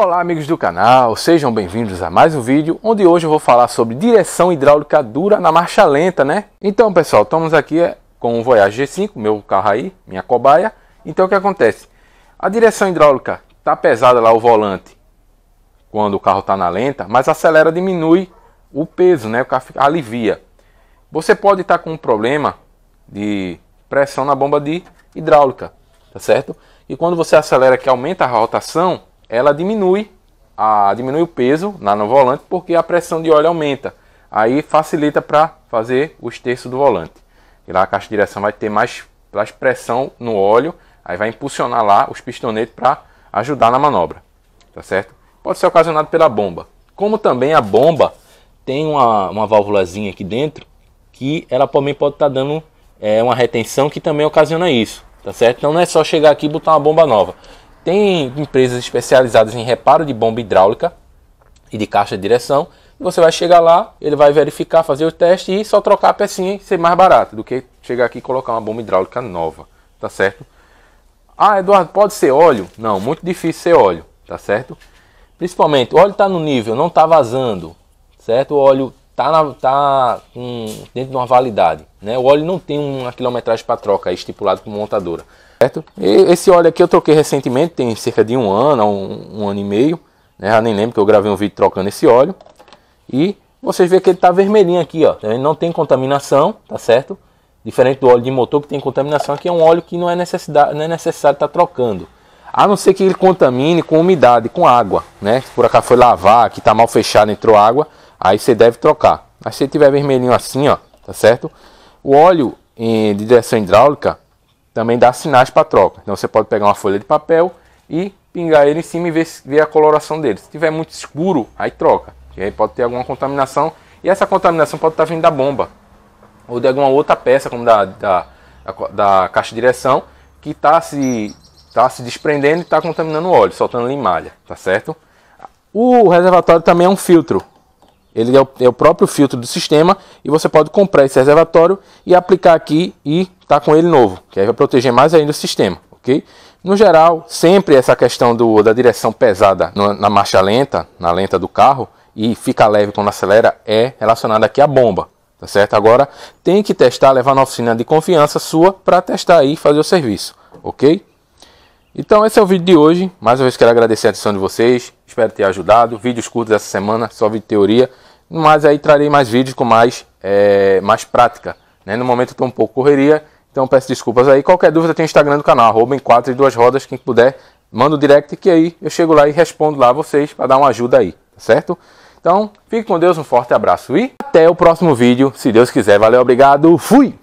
Olá amigos do canal, sejam bem-vindos a mais um vídeo onde hoje eu vou falar sobre direção hidráulica dura na marcha lenta, né? Então pessoal, estamos aqui é, com o Voyage G5, meu carro aí, minha cobaia. Então o que acontece? A direção hidráulica está pesada lá o volante quando o carro está na lenta, mas acelera, diminui o peso, né? O carro fica, alivia. Você pode estar tá com um problema de pressão na bomba de hidráulica, tá certo? E quando você acelera que aumenta a rotação, ela diminui, a, diminui o peso lá no volante porque a pressão de óleo aumenta. Aí facilita para fazer os terços do volante. E lá a caixa de direção vai ter mais, mais pressão no óleo, aí vai impulsionar lá os pistonetes para ajudar na manobra, tá certo? Pode ser ocasionado pela bomba. Como também a bomba tem uma, uma válvulazinha aqui dentro que ela também pode estar tá dando é, uma retenção que também ocasiona isso, tá certo? Então não é só chegar aqui e botar uma bomba nova. Tem empresas especializadas em reparo de bomba hidráulica e de caixa de direção. Você vai chegar lá, ele vai verificar, fazer o teste e só trocar a pecinha e ser mais barato do que chegar aqui e colocar uma bomba hidráulica nova, tá certo? Ah, Eduardo, pode ser óleo? Não, muito difícil ser óleo, tá certo? Principalmente, o óleo está no nível, não está vazando, certo? O óleo tá, na, tá dentro de uma validade. Né? O óleo não tem uma quilometragem para troca é estipulado por montadora. Certo? E esse óleo aqui eu troquei recentemente, tem cerca de um ano, um, um ano e meio. Né? Já nem lembro que eu gravei um vídeo trocando esse óleo. E vocês veem que ele tá vermelhinho aqui, ó. Ele não tem contaminação, tá certo? Diferente do óleo de motor que tem contaminação, aqui é um óleo que não é, necessidade, não é necessário estar tá trocando. A não ser que ele contamine com umidade, com água, né? por acaso foi lavar, que está mal fechado, entrou água. Aí você deve trocar. Mas se tiver vermelhinho assim, ó, tá certo? O óleo em, eh, de direção hidráulica também dá sinais para troca. Então você pode pegar uma folha de papel e pingar ele em cima e ver, ver a coloração dele. Se tiver muito escuro, aí troca. E aí pode ter alguma contaminação. E essa contaminação pode estar tá vindo da bomba ou de alguma outra peça, como da, da, da caixa de direção, que está se, tá se desprendendo e está contaminando o óleo, soltando ele em malha, tá certo? O reservatório também é um filtro, ele é o, é o, próprio filtro do sistema e você pode comprar esse reservatório e aplicar aqui e tá com ele novo, que aí vai proteger mais ainda o sistema, ok? No geral, sempre essa questão do, da direção pesada na, na marcha lenta, na lenta do carro, e fica leve quando acelera, é relacionada aqui à bomba, tá certo? Agora, tem que testar, levar na oficina de confiança sua para testar aí e fazer o serviço, ok? Então esse é o vídeo de hoje. Mais uma vez quero agradecer a atenção de vocês. Espero ter ajudado. Vídeos curtos essa semana, só vídeo teoria mas aí trarei mais vídeos com mais, é, mais prática. Né? No momento estou um pouco correria, então peço desculpas aí. Qualquer dúvida tem o Instagram do canal, arroba em e duas rodas, quem puder, manda o direct que aí eu chego lá e respondo lá a vocês para dar uma ajuda aí, tá certo? Então, fique com Deus, um forte abraço e até o próximo vídeo, se Deus quiser. Valeu, obrigado, fui!